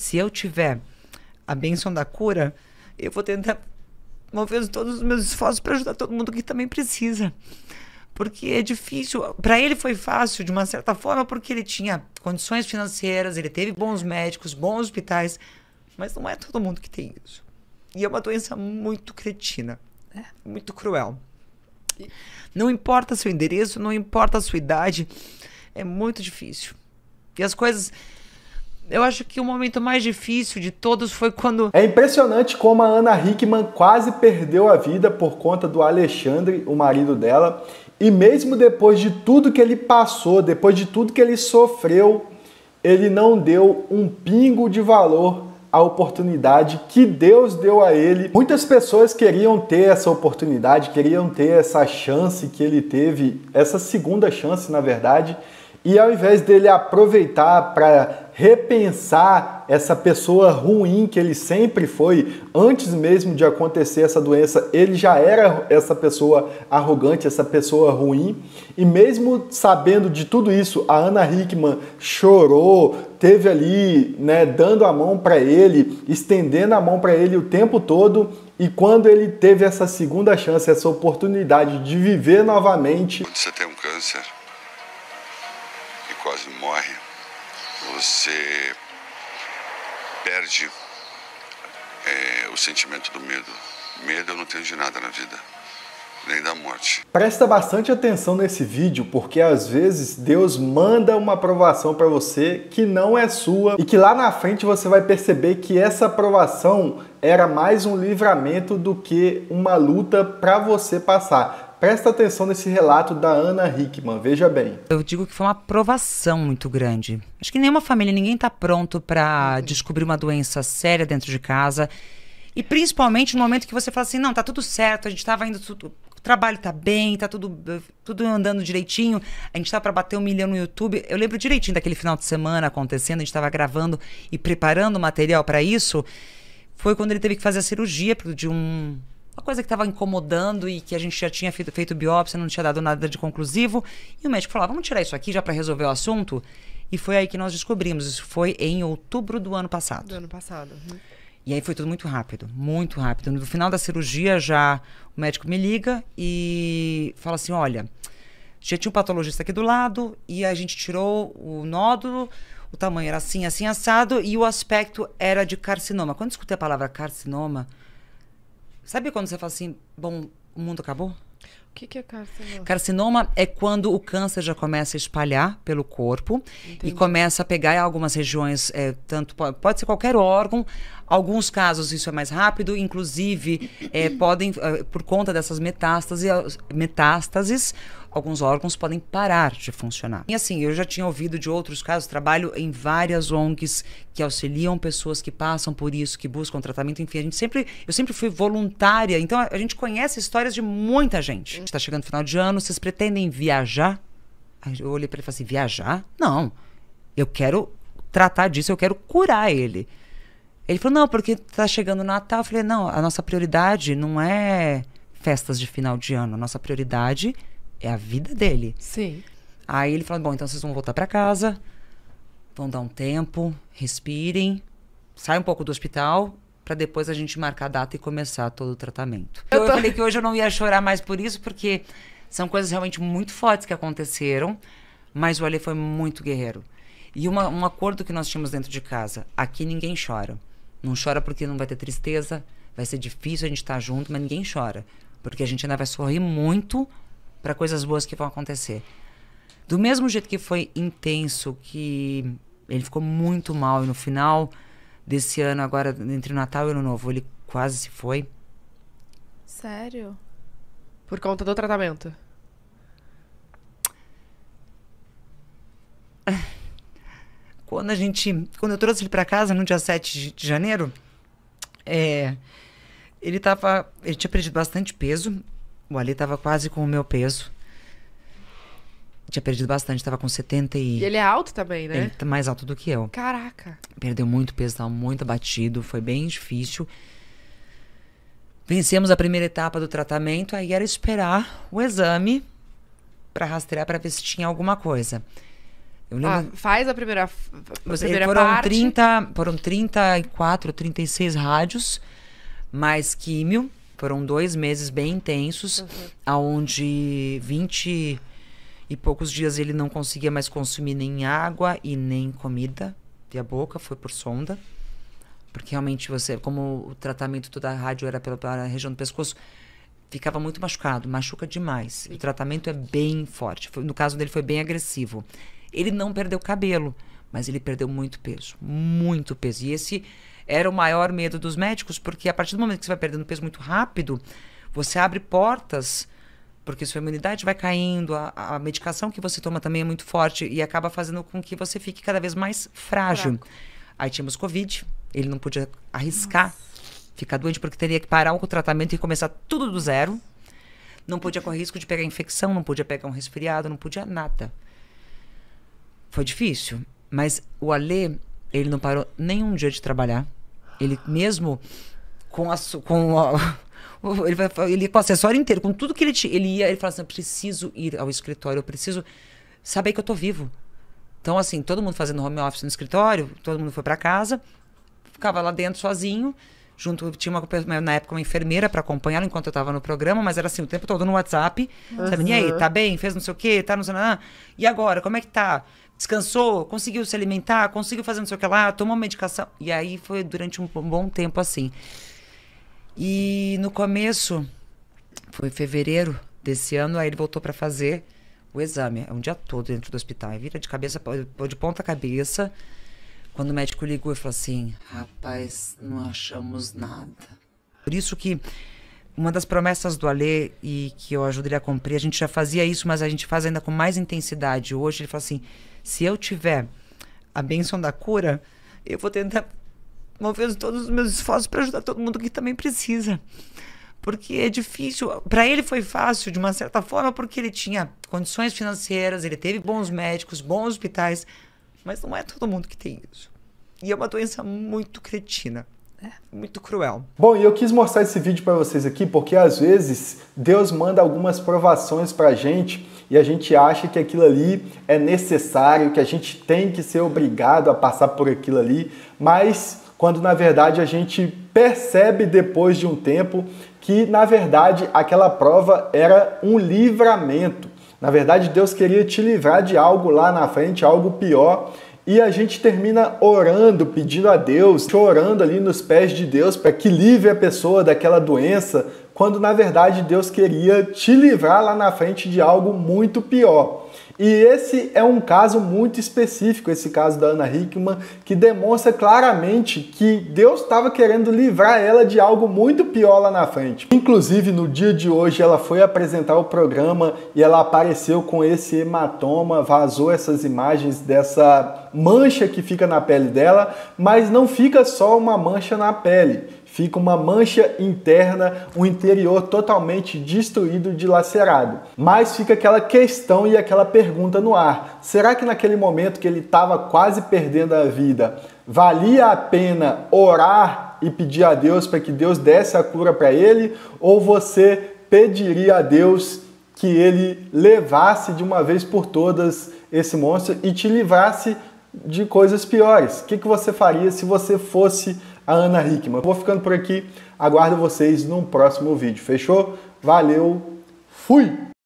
se eu tiver a benção da cura, eu vou tentar mover todos os meus esforços para ajudar todo mundo que também precisa. Porque é difícil. Para ele foi fácil, de uma certa forma, porque ele tinha condições financeiras, ele teve bons médicos, bons hospitais. Mas não é todo mundo que tem isso. E é uma doença muito cretina, né? muito cruel. Não importa seu endereço, não importa a sua idade, é muito difícil. E as coisas eu acho que o momento mais difícil de todos foi quando. É impressionante como a Ana Hickman quase perdeu a vida por conta do Alexandre, o marido dela. E mesmo depois de tudo que ele passou, depois de tudo que ele sofreu, ele não deu um pingo de valor à oportunidade que Deus deu a ele. Muitas pessoas queriam ter essa oportunidade, queriam ter essa chance que ele teve, essa segunda chance, na verdade. E ao invés dele aproveitar para repensar essa pessoa ruim que ele sempre foi, antes mesmo de acontecer essa doença, ele já era essa pessoa arrogante, essa pessoa ruim. E mesmo sabendo de tudo isso, a Ana Hickman chorou, teve ali, né, dando a mão para ele, estendendo a mão para ele o tempo todo. E quando ele teve essa segunda chance, essa oportunidade de viver novamente, você tem um câncer e quase morre você perde é, o sentimento do medo. Medo eu não tenho de nada na vida, nem da morte. Presta bastante atenção nesse vídeo, porque às vezes Deus manda uma aprovação para você que não é sua e que lá na frente você vai perceber que essa aprovação era mais um livramento do que uma luta para você passar. Presta atenção nesse relato da Ana Hickman, veja bem. Eu digo que foi uma provação muito grande. Acho que nenhuma família, ninguém está pronto para descobrir uma doença séria dentro de casa. E principalmente no momento que você fala assim, não, tá tudo certo, a gente estava indo tudo, o trabalho tá bem, tá tudo, tudo andando direitinho. A gente está para bater um milhão no YouTube. Eu lembro direitinho daquele final de semana acontecendo, a gente estava gravando e preparando material para isso. Foi quando ele teve que fazer a cirurgia de um coisa que estava incomodando e que a gente já tinha feito, feito biópsia, não tinha dado nada de conclusivo. E o médico falou: vamos tirar isso aqui já para resolver o assunto. E foi aí que nós descobrimos. Isso foi em outubro do ano passado. Do ano passado. Uhum. E aí foi tudo muito rápido, muito rápido. No final da cirurgia, já o médico me liga e fala assim: olha, já tinha um patologista aqui do lado e a gente tirou o nódulo, o tamanho era assim, assim, assado e o aspecto era de carcinoma. Quando eu escutei a palavra carcinoma, Sabe quando você fala assim, bom, o mundo acabou? O que, que é carcinoma? Carcinoma é quando o câncer já começa a espalhar pelo corpo Entendi. e começa a pegar algumas regiões, é, tanto pode ser qualquer órgão. Alguns casos isso é mais rápido, inclusive é, podem, eh, por conta dessas metástases, alguns órgãos podem parar de funcionar. E assim, eu já tinha ouvido de outros casos, trabalho em várias ONGs que auxiliam pessoas que passam por isso, que buscam tratamento, enfim, a gente sempre, eu sempre fui voluntária, então a gente conhece histórias de muita gente. Está chegando final de ano, vocês pretendem viajar? Aí eu olhei para ele e falei assim: viajar? Não. Eu quero tratar disso, eu quero curar ele. Ele falou: não, porque está chegando o Natal. Eu falei: não, a nossa prioridade não é festas de final de ano, a nossa prioridade é a vida dele. Sim. Aí ele fala: bom, então vocês vão voltar para casa, vão dar um tempo, respirem, saiam um pouco do hospital para depois a gente marcar a data e começar todo o tratamento. Eu, tô... eu falei que hoje eu não ia chorar mais por isso, porque são coisas realmente muito fortes que aconteceram, mas o Ale foi muito guerreiro. E uma, um acordo que nós tínhamos dentro de casa: aqui ninguém chora. Não chora porque não vai ter tristeza, vai ser difícil a gente estar tá junto, mas ninguém chora. Porque a gente ainda vai sorrir muito para coisas boas que vão acontecer. Do mesmo jeito que foi intenso, que ele ficou muito mal e no final desse ano, agora entre o Natal e o Ano Novo, ele quase se foi. Sério? Por conta do tratamento? Quando a gente. Quando eu trouxe ele para casa no dia 7 de janeiro, é, ele tava. Ele tinha perdido bastante peso. O Ali estava quase com o meu peso. Tinha perdido bastante, estava com 70 e... E ele é alto também, né? Ele tá mais alto do que eu. Caraca! Perdeu muito peso, estava muito abatido, foi bem difícil. Vencemos a primeira etapa do tratamento, aí era esperar o exame para rastrear para ver se tinha alguma coisa. Ah, faz a primeira, a primeira foram parte. 30, foram 34, 36 rádios, mais químio foram dois meses bem intensos, uhum. onde 20 e poucos dias ele não conseguia mais consumir nem água e nem comida. E a boca foi por sonda. Porque realmente você, como o tratamento toda a rádio era pela, pela região do pescoço, ficava muito machucado, machuca demais. O tratamento é bem forte. Foi, no caso dele foi bem agressivo. Ele não perdeu cabelo, mas ele perdeu muito peso, muito peso. E esse era o maior medo dos médicos, porque a partir do momento que você vai perdendo peso muito rápido, você abre portas, porque sua imunidade vai caindo, a, a medicação que você toma também é muito forte e acaba fazendo com que você fique cada vez mais frágil. Fraco. Aí tínhamos Covid, ele não podia arriscar Nossa. ficar doente, porque teria que parar o tratamento e começar tudo do zero. Não podia correr risco de pegar infecção, não podia pegar um resfriado, não podia nada. Foi difícil, mas o Alê, ele não parou nenhum dia de trabalhar. Ele mesmo com a, com a, ele, vai, ele com o acessório inteiro, com tudo que ele ele ia, ele falava assim: eu preciso ir ao escritório, eu preciso saber que eu tô vivo. Então, assim, todo mundo fazendo home office no escritório, todo mundo foi para casa, ficava lá dentro sozinho junto tinha uma na época uma enfermeira para acompanhar ela enquanto eu estava no programa, mas era assim o tempo todo no WhatsApp, uhum. sabe? E aí, tá bem? Fez não sei o quê, tá não sei lá. E agora, como é que tá? Descansou? Conseguiu se alimentar? Conseguiu fazer não sei o que lá? Tomou medicação? E aí foi durante um bom tempo assim. E no começo foi em fevereiro desse ano, aí ele voltou para fazer o exame, é um dia todo dentro do hospital, vira de cabeça de ponta cabeça. Quando o médico ligou e falou assim: Rapaz, não achamos nada. Por isso que uma das promessas do Alê e que eu ajudaria a cumprir, a gente já fazia isso, mas a gente faz ainda com mais intensidade. Hoje ele fala assim: se eu tiver a bênção da cura, eu vou tentar mover todos os meus esforços para ajudar todo mundo que também precisa. Porque é difícil. Para ele foi fácil, de uma certa forma, porque ele tinha condições financeiras, ele teve bons médicos, bons hospitais, mas não é todo mundo que tem isso. E é uma doença muito cretina. É muito cruel. Bom, e eu quis mostrar esse vídeo para vocês aqui porque às vezes Deus manda algumas provações para a gente e a gente acha que aquilo ali é necessário, que a gente tem que ser obrigado a passar por aquilo ali, mas quando na verdade a gente percebe depois de um tempo que na verdade aquela prova era um livramento na verdade, Deus queria te livrar de algo lá na frente, algo pior. E a gente termina orando, pedindo a Deus, chorando ali nos pés de Deus para que livre a pessoa daquela doença, quando na verdade Deus queria te livrar lá na frente de algo muito pior. E esse é um caso muito específico, esse caso da Ana Hickman, que demonstra claramente que Deus estava querendo livrar ela de algo muito pior lá na frente. Inclusive, no dia de hoje, ela foi apresentar o programa e ela apareceu com esse hematoma, vazou essas imagens dessa mancha que fica na pele dela, mas não fica só uma mancha na pele fica uma mancha interna, o interior totalmente destruído, dilacerado. Mas fica aquela questão e aquela pergunta no ar: será que naquele momento que ele estava quase perdendo a vida, valia a pena orar e pedir a Deus para que Deus desse a cura para ele? Ou você pediria a Deus que ele levasse de uma vez por todas esse monstro e te livrasse de coisas piores? O que, que você faria se você fosse a Ana Hickman. vou ficando por aqui, aguardo vocês num próximo vídeo. Fechou? Valeu, fui!